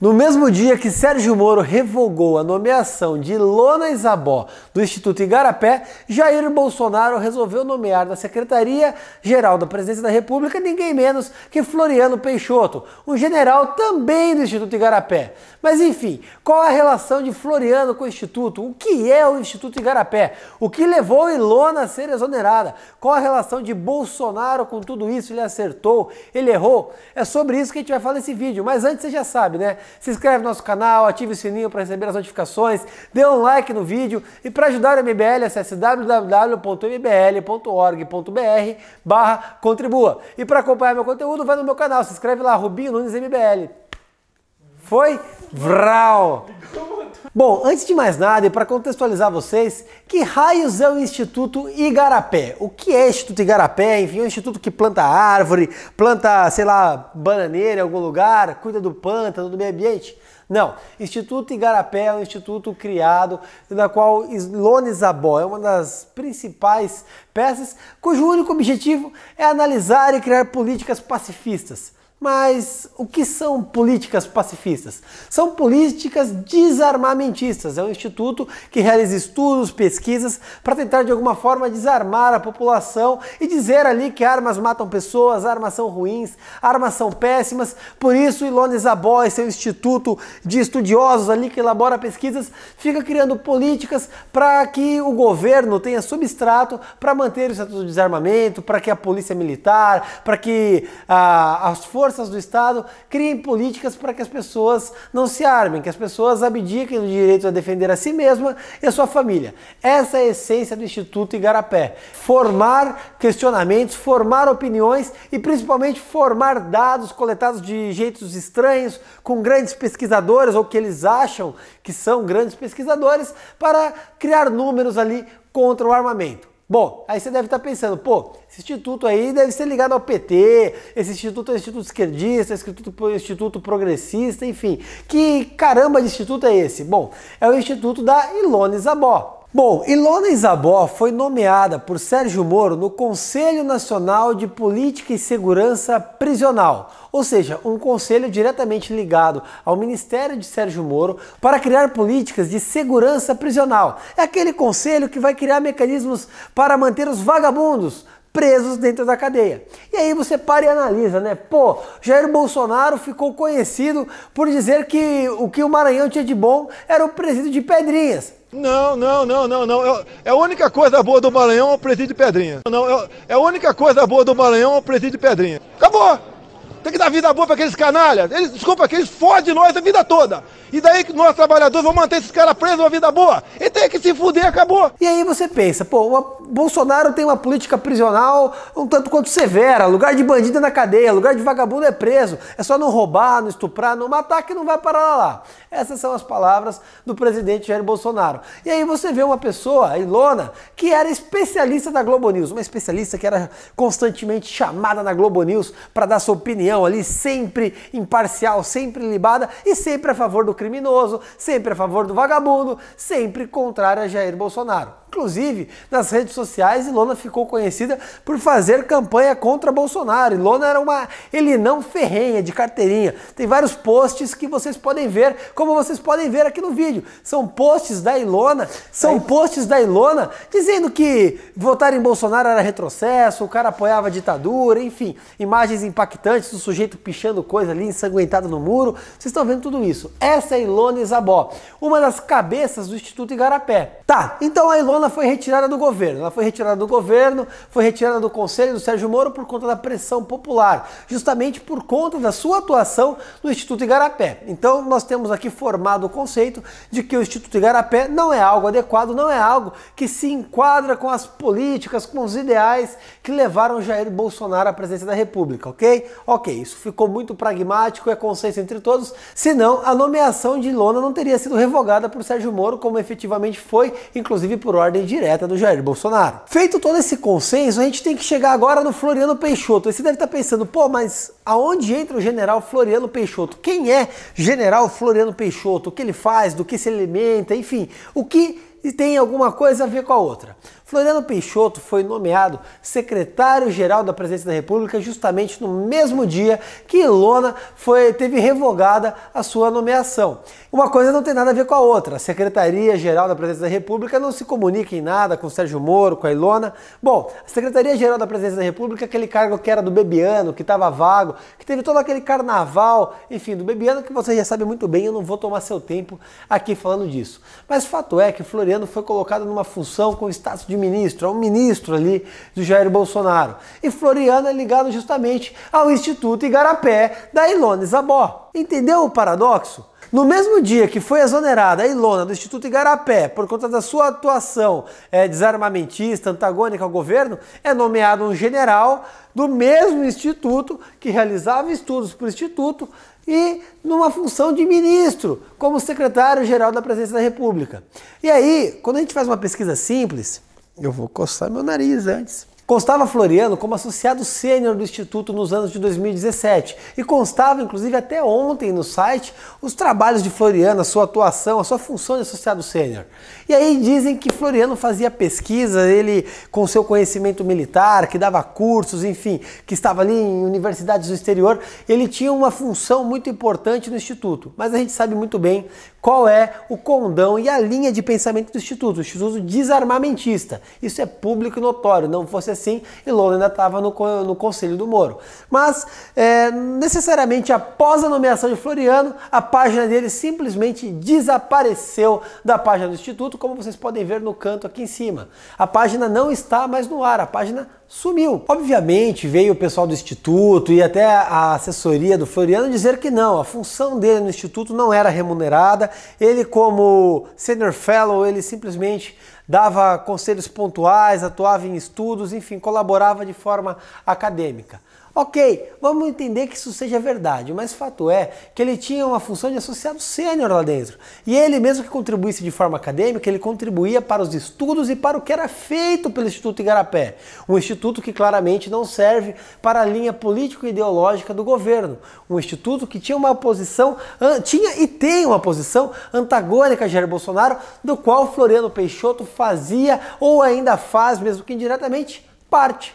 No mesmo dia que Sérgio Moro revogou a nomeação de Lona Isabó do Instituto Igarapé, Jair Bolsonaro resolveu nomear na Secretaria-Geral da Presidência da República ninguém menos que Floriano Peixoto, um general também do Instituto Igarapé. Mas enfim, qual a relação de Floriano com o Instituto? O que é o Instituto Igarapé? O que levou Ilona a ser exonerada? Qual a relação de Bolsonaro com tudo isso? Ele acertou? Ele errou? É sobre isso que a gente vai falar nesse vídeo. Mas antes você já sabe, né? se inscreve no nosso canal, ative o sininho para receber as notificações, dê um like no vídeo e para ajudar o MBL, acesse www.mbl.org.br barra contribua. E para acompanhar meu conteúdo, vai no meu canal, se inscreve lá, Rubinho Nunes MBL. Foi? Vral! Bom, antes de mais nada e para contextualizar vocês, que raios é o Instituto Igarapé? O que é Instituto Igarapé? Enfim, é um instituto que planta árvore, planta, sei lá, bananeira em algum lugar, cuida do pântano, do meio ambiente? Não, Instituto Igarapé é um instituto criado na qual Lone Zabó é uma das principais peças, cujo único objetivo é analisar e criar políticas pacifistas. Mas o que são políticas pacifistas? São políticas desarmamentistas. É um instituto que realiza estudos, pesquisas para tentar de alguma forma desarmar a população e dizer ali que armas matam pessoas, armas são ruins, armas são péssimas. Por isso, Ilone e seu instituto de estudiosos ali que elabora pesquisas, fica criando políticas para que o governo tenha substrato para manter o estatuto de desarmamento, para que a polícia militar, para que ah, as forças forças do Estado criem políticas para que as pessoas não se armem, que as pessoas abdiquem do direito a defender a si mesma e a sua família. Essa é a essência do Instituto Igarapé. Formar questionamentos, formar opiniões e principalmente formar dados coletados de jeitos estranhos com grandes pesquisadores ou que eles acham que são grandes pesquisadores para criar números ali contra o armamento. Bom, aí você deve estar tá pensando, pô, esse instituto aí deve ser ligado ao PT, esse instituto é um instituto esquerdista, instituto, instituto progressista, enfim. Que caramba de instituto é esse? Bom, é o instituto da Ilone Zabó. Bom, Ilona Isabó foi nomeada por Sérgio Moro no Conselho Nacional de Política e Segurança Prisional, ou seja, um conselho diretamente ligado ao Ministério de Sérgio Moro para criar políticas de segurança prisional. É aquele conselho que vai criar mecanismos para manter os vagabundos presos dentro da cadeia. E aí você para e analisa, né? Pô, Jair Bolsonaro ficou conhecido por dizer que o que o Maranhão tinha de bom era o presídio de Pedrinhas. Não, não, não, não, não. É a única coisa boa do Maranhão é o presídio de pedrinhas. Não, é a única coisa boa do Maranhão é o presídio de pedrinhas. Acabou! tem que dar vida boa para aqueles canalhas. Eles, desculpa, que eles fodem nós a vida toda. E daí que nós trabalhadores vamos manter esses caras presos uma vida boa? E tem que se fuder, acabou. E aí você pensa, pô, Bolsonaro tem uma política prisional um tanto quanto severa. Lugar de bandido é na cadeia, lugar de vagabundo é preso. É só não roubar, não estuprar, não matar que não vai parar lá. Essas são as palavras do presidente Jair Bolsonaro. E aí você vê uma pessoa, a Ilona, que era especialista da Globo News, uma especialista que era constantemente chamada na Globo News para dar sua opinião ali sempre imparcial, sempre libada e sempre a favor do criminoso, sempre a favor do vagabundo, sempre contrária a Jair Bolsonaro. Inclusive, nas redes sociais, Ilona ficou conhecida por fazer campanha contra Bolsonaro. Ilona era uma ele não ferrenha, de carteirinha. Tem vários posts que vocês podem ver, como vocês podem ver aqui no vídeo. São posts da Ilona, são Aí... posts da Ilona dizendo que votar em Bolsonaro era retrocesso, o cara apoiava a ditadura, enfim. Imagens impactantes do sujeito pichando coisa ali, ensanguentado no muro. Vocês estão vendo tudo isso. Essa é Ilona Isabó, uma das cabeças do Instituto Igarapé. Tá, então a Ilona ela foi retirada do governo. Ela foi retirada do governo, foi retirada do conselho do Sérgio Moro por conta da pressão popular, justamente por conta da sua atuação no Instituto Igarapé. Então, nós temos aqui formado o conceito de que o Instituto Igarapé não é algo adequado, não é algo que se enquadra com as políticas, com os ideais que levaram Jair Bolsonaro à presidência da República, ok? Ok, isso ficou muito pragmático, é consenso entre todos, senão a nomeação de Lona não teria sido revogada por Sérgio Moro, como efetivamente foi, inclusive por ordem ordem direta do Jair Bolsonaro. Feito todo esse consenso, a gente tem que chegar agora no Floriano Peixoto. você deve estar tá pensando, pô, mas aonde entra o general Floriano Peixoto? Quem é general Floriano Peixoto? O que ele faz? Do que se alimenta? Enfim, o que tem alguma coisa a ver com a outra. Floriano Peixoto foi nomeado secretário-geral da Presidência da República justamente no mesmo dia que Ilona foi, teve revogada a sua nomeação. Uma coisa não tem nada a ver com a outra. A Secretaria-Geral da Presidência da República não se comunica em nada com o Sérgio Moro, com a Ilona. Bom, a Secretaria-Geral da Presidência da República, aquele cargo que era do Bebiano, que estava vago, que teve todo aquele carnaval, enfim, do Bebiano, que você já sabe muito bem, eu não vou tomar seu tempo aqui falando disso. Mas fato é que Floriano foi colocado numa função com status de ministro, é um ministro ali do Jair Bolsonaro. E Floriano é ligado justamente ao Instituto Igarapé da Ilona Zabó. Entendeu o paradoxo? No mesmo dia que foi exonerada a Ilona do Instituto Igarapé por conta da sua atuação é, desarmamentista, antagônica ao governo, é nomeado um general do mesmo instituto que realizava estudos para o instituto e numa função de ministro, como secretário-geral da Presidência da República. E aí, quando a gente faz uma pesquisa simples, eu vou coçar meu nariz antes. Constava Floriano como associado sênior do Instituto nos anos de 2017 e constava, inclusive, até ontem no site, os trabalhos de Floriano, a sua atuação, a sua função de associado sênior. E aí dizem que Floriano fazia pesquisa, ele, com seu conhecimento militar, que dava cursos, enfim, que estava ali em universidades do exterior, ele tinha uma função muito importante no Instituto. Mas a gente sabe muito bem qual é o condão e a linha de pensamento do Instituto, o Instituto Desarmamentista. Isso é público e notório, não fosse assim, e Lula ainda estava no, no conselho do Moro. Mas, é, necessariamente, após a nomeação de Floriano, a página dele simplesmente desapareceu da página do Instituto, como vocês podem ver no canto aqui em cima. A página não está mais no ar, a página sumiu. Obviamente, veio o pessoal do Instituto e até a assessoria do Floriano dizer que não, a função dele no Instituto não era remunerada, ele como Senior Fellow, ele simplesmente dava conselhos pontuais, atuava em estudos, enfim, colaborava de forma acadêmica. Ok, vamos entender que isso seja verdade, mas fato é que ele tinha uma função de associado sênior lá dentro. E ele, mesmo que contribuísse de forma acadêmica, ele contribuía para os estudos e para o que era feito pelo Instituto Igarapé. Um instituto que claramente não serve para a linha político-ideológica do governo. Um instituto que tinha uma posição, tinha e tem uma posição antagônica a Jair Bolsonaro, do qual Floriano Peixoto fazia ou ainda faz, mesmo que indiretamente, parte.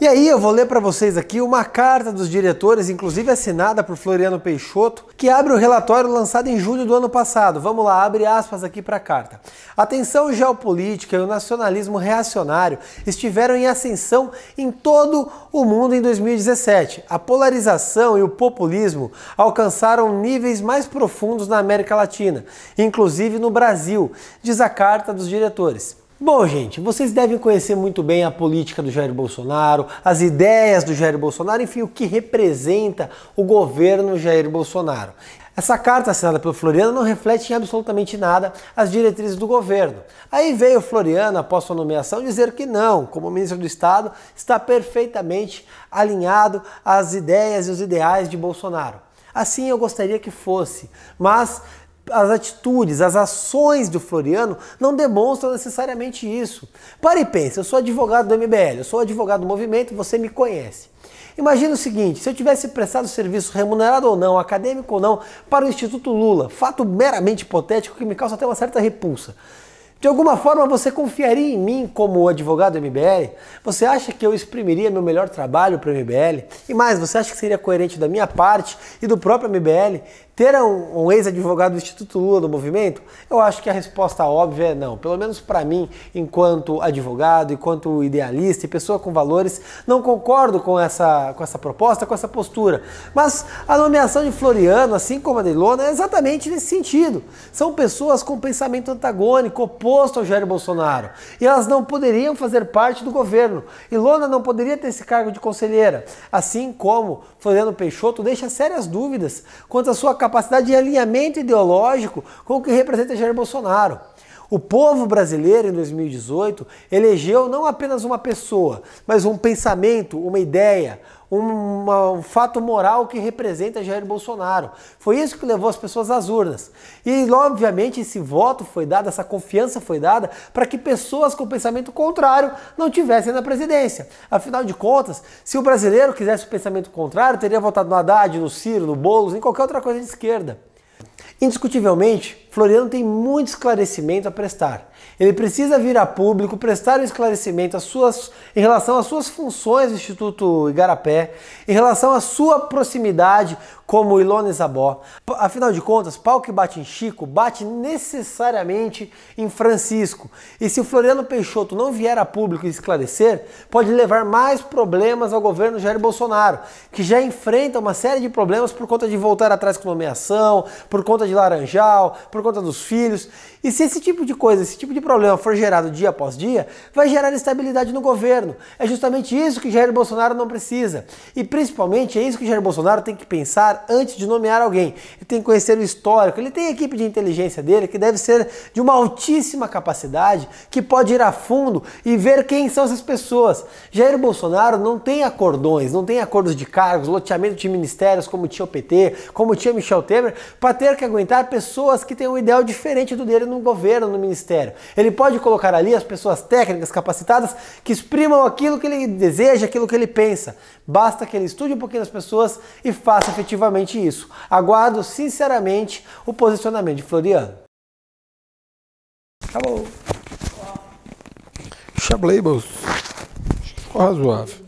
E aí eu vou ler para vocês aqui uma carta dos diretores, inclusive assinada por Floriano Peixoto, que abre o relatório lançado em julho do ano passado. Vamos lá, abre aspas aqui para a carta. A tensão geopolítica e o nacionalismo reacionário estiveram em ascensão em todo o mundo em 2017. A polarização e o populismo alcançaram níveis mais profundos na América Latina, inclusive no Brasil, diz a carta dos diretores. Bom, gente, vocês devem conhecer muito bem a política do Jair Bolsonaro, as ideias do Jair Bolsonaro, enfim, o que representa o governo Jair Bolsonaro. Essa carta assinada pelo Floriano não reflete em absolutamente nada as diretrizes do governo. Aí veio o Floriano, após sua nomeação, dizer que não, como ministro do Estado, está perfeitamente alinhado às ideias e os ideais de Bolsonaro. Assim eu gostaria que fosse, mas as atitudes, as ações do Floriano não demonstram necessariamente isso. Pare e pense, eu sou advogado do MBL, eu sou advogado do movimento, você me conhece. Imagina o seguinte, se eu tivesse prestado serviço remunerado ou não, acadêmico ou não, para o Instituto Lula, fato meramente hipotético que me causa até uma certa repulsa. De alguma forma você confiaria em mim como advogado do MBL? Você acha que eu exprimiria meu melhor trabalho para o MBL? E mais, você acha que seria coerente da minha parte e do próprio MBL ter um, um ex-advogado do Instituto Lula no movimento? Eu acho que a resposta óbvia é não. Pelo menos para mim, enquanto advogado, enquanto idealista e pessoa com valores, não concordo com essa, com essa proposta, com essa postura. Mas a nomeação de Floriano, assim como a de Lona, é exatamente nesse sentido. São pessoas com pensamento antagônico, oposto ao Jair Bolsonaro. E elas não poderiam fazer parte do governo. E Lona não poderia ter esse cargo de conselheira. Assim como Floriano Peixoto deixa sérias dúvidas quanto à sua capacidade de alinhamento ideológico com o que representa Jair Bolsonaro. O povo brasileiro em 2018 elegeu não apenas uma pessoa, mas um pensamento, uma ideia, uma, um fato moral que representa Jair Bolsonaro. Foi isso que levou as pessoas às urnas. E, obviamente, esse voto foi dado, essa confiança foi dada para que pessoas com pensamento contrário não tivessem na presidência. Afinal de contas, se o brasileiro quisesse o pensamento contrário, teria votado no Haddad, no Ciro, no Boulos, em qualquer outra coisa de esquerda. Indiscutivelmente, Floriano tem muito esclarecimento a prestar. Ele precisa vir a público, prestar um esclarecimento às suas, em relação às suas funções do Instituto Igarapé, em relação à sua proximidade como Ilone Zabó. Afinal de contas, pau que bate em Chico bate necessariamente em Francisco. E se o Floriano Peixoto não vier a público esclarecer, pode levar mais problemas ao governo Jair Bolsonaro, que já enfrenta uma série de problemas por conta de voltar atrás com nomeação, por conta de Laranjal, por conta dos filhos. E se esse tipo de coisa, esse tipo tipo de problema for gerado dia após dia, vai gerar instabilidade no governo. É justamente isso que Jair Bolsonaro não precisa. E principalmente é isso que Jair Bolsonaro tem que pensar antes de nomear alguém. Ele tem que conhecer o histórico, ele tem a equipe de inteligência dele que deve ser de uma altíssima capacidade, que pode ir a fundo e ver quem são essas pessoas. Jair Bolsonaro não tem acordões, não tem acordos de cargos, loteamento de ministérios como tinha o PT, como tinha Michel Temer, para ter que aguentar pessoas que têm um ideal diferente do dele no governo, no ministério. Ele pode colocar ali as pessoas técnicas, capacitadas, que exprimam aquilo que ele deseja, aquilo que ele pensa. Basta que ele estude um pouquinho as pessoas e faça efetivamente isso. Aguardo sinceramente o posicionamento de Floriano. Acabou. Chablables. Ficou razoável.